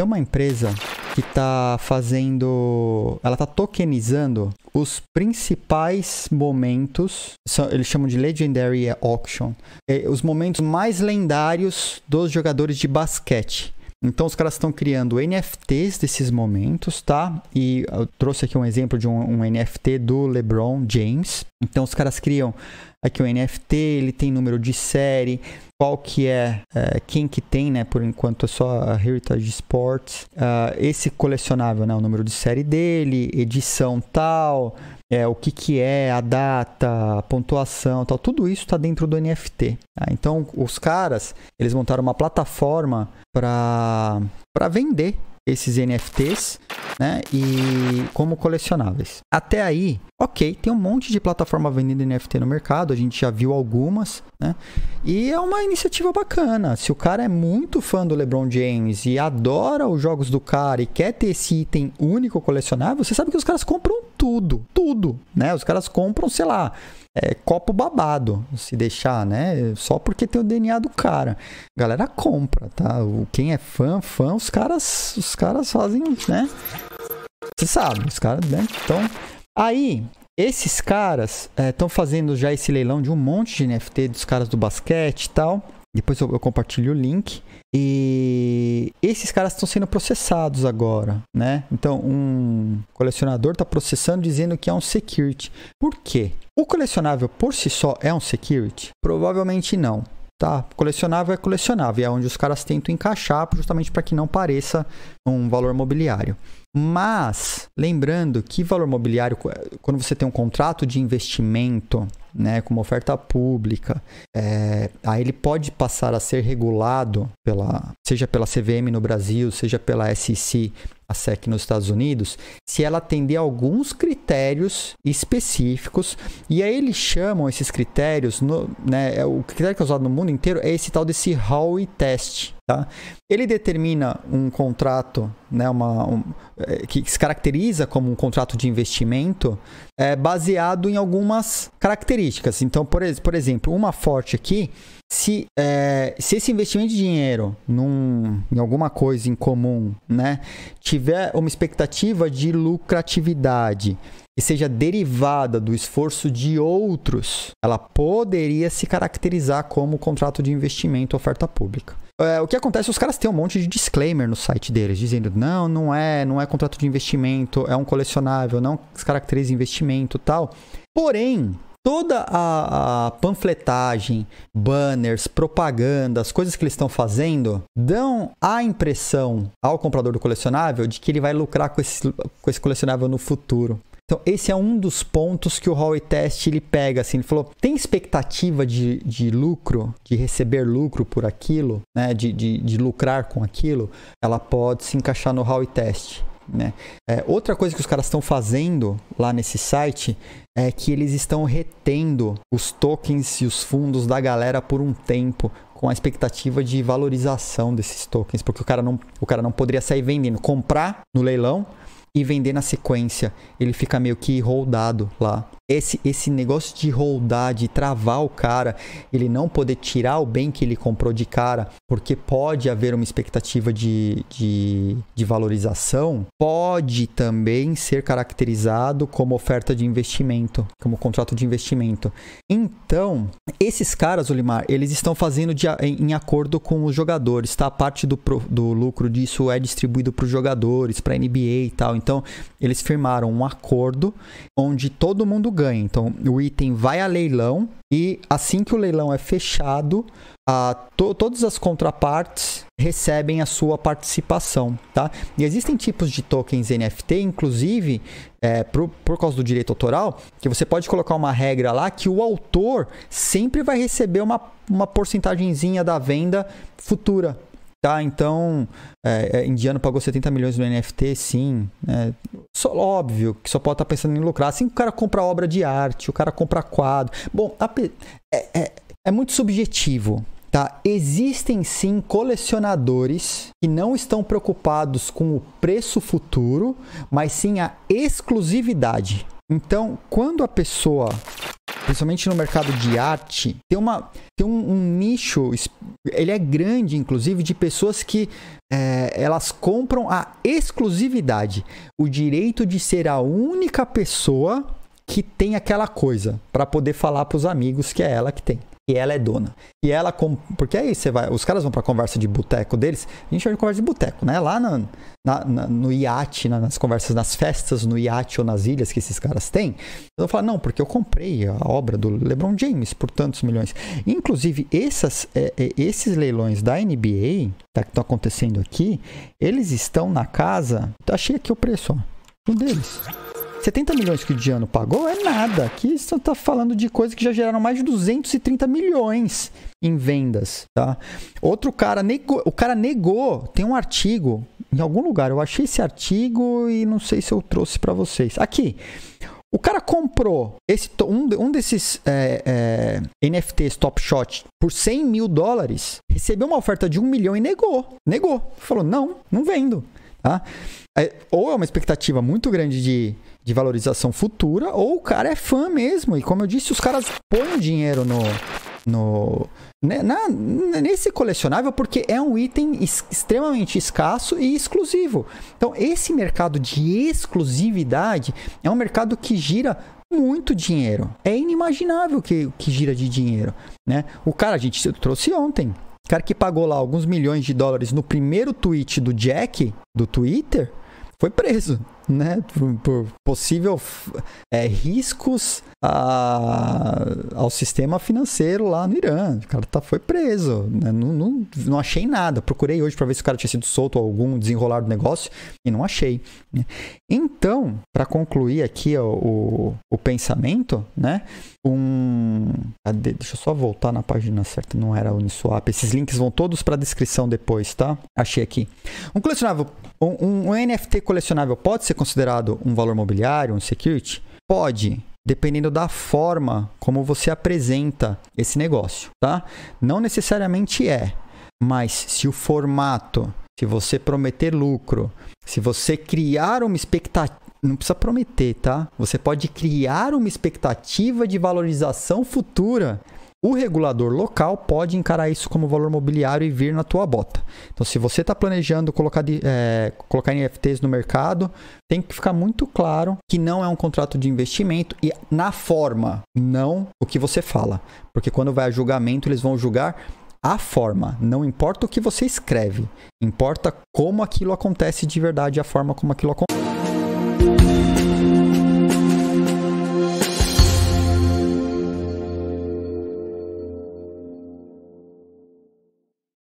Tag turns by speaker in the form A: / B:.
A: Tem é uma empresa que está fazendo. Ela está tokenizando os principais momentos. São, eles chamam de Legendary Auction. É, os momentos mais lendários dos jogadores de basquete. Então os caras estão criando NFTs desses momentos, tá? E eu trouxe aqui um exemplo de um, um NFT do LeBron James. Então os caras criam aqui o um NFT, ele tem número de série, qual que é, é, quem que tem, né? Por enquanto é só a Heritage Sports. Uh, esse colecionável, né? O número de série dele, edição tal, é, o que, que é, a data, a pontuação, tal, tudo isso está dentro do NFT. Tá? Então, os caras, eles montaram uma plataforma para vender esses NFTs, né? E como colecionáveis. Até aí, ok, tem um monte de plataforma vendendo NFT no mercado, a gente já viu algumas, né? E é uma iniciativa bacana. Se o cara é muito fã do LeBron James e adora os jogos do cara e quer ter esse item único colecionável, você sabe que os caras compram tudo, tudo, né? Os caras compram, sei lá, é, copo babado, se deixar, né? Só porque tem o DNA do cara. galera compra, tá? O, quem é fã, fã, os caras, os caras fazem, né? Você sabe, os caras, né? Então, aí esses caras estão é, fazendo já esse leilão de um monte de NFT dos caras do basquete e tal. Depois eu, eu compartilho o link. E esses caras estão sendo processados agora, né? Então, um colecionador está processando dizendo que é um security. Por quê? O colecionável por si só é um security? Provavelmente não. Tá, colecionável é colecionável, é onde os caras tentam encaixar justamente para que não pareça um valor mobiliário. Mas, lembrando que valor mobiliário, quando você tem um contrato de investimento, né, uma oferta pública, é, aí ele pode passar a ser regulado, pela, seja pela CVM no Brasil, seja pela SEC a SEC nos Estados Unidos, se ela atender alguns critérios específicos, e aí eles chamam esses critérios, no, né, é o critério que é usado no mundo inteiro é esse tal desse Howey Test. Tá? Ele determina um contrato né, uma, um, é, que se caracteriza como um contrato de investimento é, baseado em algumas características. Então, por, por exemplo, uma forte aqui se, é, se esse investimento de dinheiro num, em alguma coisa em comum né, tiver uma expectativa de lucratividade e seja derivada do esforço de outros, ela poderia se caracterizar como contrato de investimento oferta pública. É, o que acontece, os caras têm um monte de disclaimer no site deles, dizendo, não, não é, não é contrato de investimento, é um colecionável, não se caracteriza investimento tal. Porém, toda a, a, panfletagem, banners, propaganda, as coisas que eles estão fazendo, dão a impressão ao comprador do colecionável de que ele vai lucrar com esse, com esse colecionável no futuro. Então, esse é um dos pontos que o Hall Test ele pega. Assim, ele falou: tem expectativa de, de lucro, de receber lucro por aquilo, né? De, de, de lucrar com aquilo, ela pode se encaixar no Hall Test. Né? É, outra coisa que os caras estão fazendo lá nesse site é que eles estão retendo os tokens e os fundos da galera por um tempo com a expectativa de valorização desses tokens, porque o cara não, o cara não poderia sair vendendo, comprar no leilão e vender na sequência. Ele fica meio que holdado lá esse, esse negócio de holdar, de travar o cara, ele não poder tirar o bem que ele comprou de cara, porque pode haver uma expectativa de, de, de valorização, pode também ser caracterizado como oferta de investimento, como contrato de investimento. Então, esses caras, Olimar, eles estão fazendo de, em, em, acordo com os jogadores, tá? Parte do, do lucro disso é distribuído para os jogadores, para a NBA e tal. Então, eles firmaram um acordo onde todo mundo ganha. Então, o item vai a leilão e assim que o leilão é fechado, a, to, todas as contrapartes recebem a sua participação, tá? E existem tipos de tokens NFT, inclusive, é, por, por causa do direito autoral, que você pode colocar uma regra lá que o autor sempre vai receber uma, uma porcentagemzinha da venda futura, tá, então, é, é, indiano pagou 70 milhões no NFT, sim. É, só, óbvio que só pode estar tá pensando em lucrar. Assim, o cara compra obra de arte, o cara compra quadro. Bom, a, é, é, é muito subjetivo. Tá? Existem sim colecionadores que não estão preocupados com o preço futuro, mas sim a exclusividade. Então, quando a pessoa, principalmente no mercado de arte, tem, uma, tem um, um nicho, ele é grande, inclusive, de pessoas que é, elas compram a exclusividade, o direito de ser a única pessoa que tem aquela coisa, para poder falar para os amigos que é ela que tem. E ela é dona. E ela. Porque aí você vai. Os caras vão pra conversa de boteco deles. A gente chama de conversa de boteco, né? Lá na, na, na, no iate, nas conversas, nas festas no iate ou nas ilhas que esses caras têm. eu vou falar, não, porque eu comprei a obra do LeBron James por tantos milhões. Inclusive, essas, é, é, esses leilões da NBA, tá, que estão acontecendo aqui, eles estão na casa. Achei aqui o preço, ó. Um deles. 70 milhões que o Diano pagou é nada. Aqui você está falando de coisas que já geraram mais de 230 milhões em vendas, tá? Outro cara negou, o cara negou, tem um artigo em algum lugar, eu achei esse artigo e não sei se eu trouxe para vocês. Aqui, o cara comprou esse, um, um desses é, é, NFTs Top Shot por 100 mil dólares, recebeu uma oferta de um milhão e negou. Negou. Falou, não, não vendo. Tá? É, ou é uma expectativa muito grande de, de valorização futura, ou o cara é fã mesmo. E como eu disse, os caras põem dinheiro no, no né, na, nesse colecionável porque é um item es, extremamente escasso e exclusivo. Então, esse mercado de exclusividade é um mercado que gira muito dinheiro. É inimaginável que, que gira de dinheiro, né? O cara, a gente trouxe ontem, cara que pagou lá alguns milhões de dólares no primeiro tweet do Jack, do Twitter, foi preso né, por, possível é, riscos a, ao sistema financeiro lá no Irã. O cara tá, foi preso, né? não, não, não achei nada. Procurei hoje para ver se o cara tinha sido solto algum desenrolar do negócio e não achei. Né? Então, para concluir aqui ó, o, o pensamento, né, um. Cadê? Deixa eu só voltar na página certa, não era Uniswap. Esses links vão todos para a descrição depois, tá? Achei aqui. Um colecionável, um, um NFT colecionável pode ser considerado um valor mobiliário, um security? Pode, dependendo da forma como você apresenta esse negócio, tá? Não necessariamente é, mas se o formato, se você prometer lucro, se você criar uma expectativa não precisa prometer, tá? Você pode criar uma expectativa de valorização futura o regulador local pode encarar isso como valor mobiliário e vir na tua bota. Então, se você está planejando colocar, de, é, colocar NFTs no mercado, tem que ficar muito claro que não é um contrato de investimento e na forma, não o que você fala. Porque quando vai a julgamento, eles vão julgar a forma. Não importa o que você escreve, importa como aquilo acontece de verdade, a forma como aquilo acontece.